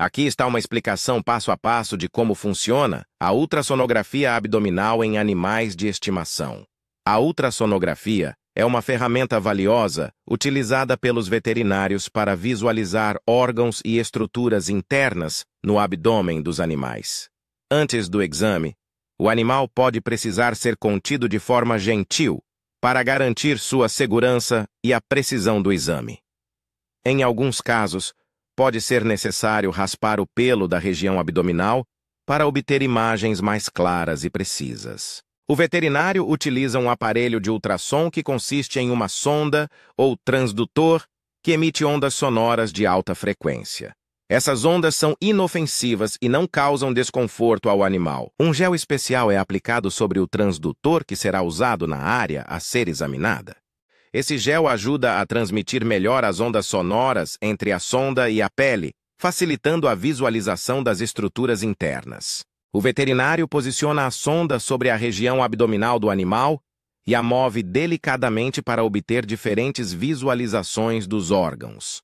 Aqui está uma explicação passo a passo de como funciona a ultrassonografia abdominal em animais de estimação. A ultrassonografia é uma ferramenta valiosa utilizada pelos veterinários para visualizar órgãos e estruturas internas no abdômen dos animais. Antes do exame, o animal pode precisar ser contido de forma gentil para garantir sua segurança e a precisão do exame. Em alguns casos, Pode ser necessário raspar o pelo da região abdominal para obter imagens mais claras e precisas. O veterinário utiliza um aparelho de ultrassom que consiste em uma sonda ou transdutor que emite ondas sonoras de alta frequência. Essas ondas são inofensivas e não causam desconforto ao animal. Um gel especial é aplicado sobre o transdutor que será usado na área a ser examinada. Esse gel ajuda a transmitir melhor as ondas sonoras entre a sonda e a pele, facilitando a visualização das estruturas internas. O veterinário posiciona a sonda sobre a região abdominal do animal e a move delicadamente para obter diferentes visualizações dos órgãos.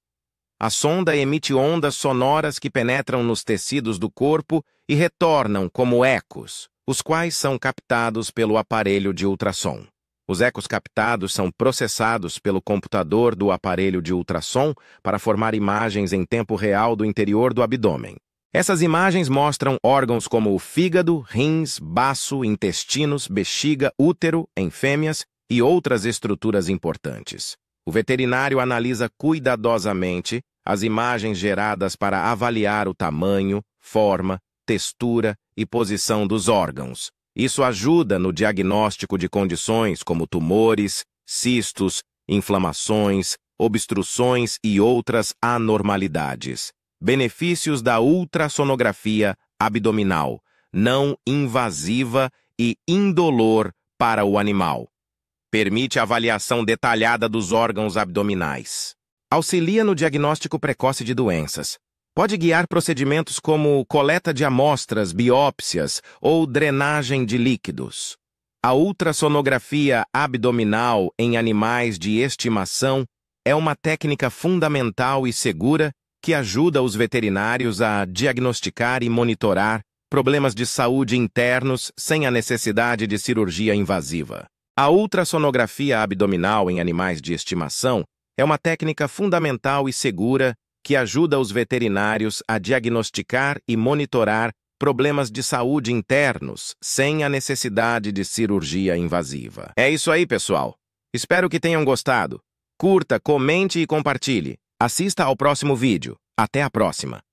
A sonda emite ondas sonoras que penetram nos tecidos do corpo e retornam como ecos, os quais são captados pelo aparelho de ultrassom. Os ecos captados são processados pelo computador do aparelho de ultrassom para formar imagens em tempo real do interior do abdômen. Essas imagens mostram órgãos como o fígado, rins, baço, intestinos, bexiga, útero, em fêmeas e outras estruturas importantes. O veterinário analisa cuidadosamente as imagens geradas para avaliar o tamanho, forma, textura e posição dos órgãos, isso ajuda no diagnóstico de condições como tumores, cistos, inflamações, obstruções e outras anormalidades. Benefícios da ultrassonografia abdominal, não invasiva e indolor para o animal. Permite avaliação detalhada dos órgãos abdominais. Auxilia no diagnóstico precoce de doenças, pode guiar procedimentos como coleta de amostras, biópsias ou drenagem de líquidos. A ultrassonografia abdominal em animais de estimação é uma técnica fundamental e segura que ajuda os veterinários a diagnosticar e monitorar problemas de saúde internos sem a necessidade de cirurgia invasiva. A ultrassonografia abdominal em animais de estimação é uma técnica fundamental e segura que ajuda os veterinários a diagnosticar e monitorar problemas de saúde internos sem a necessidade de cirurgia invasiva. É isso aí, pessoal. Espero que tenham gostado. Curta, comente e compartilhe. Assista ao próximo vídeo. Até a próxima!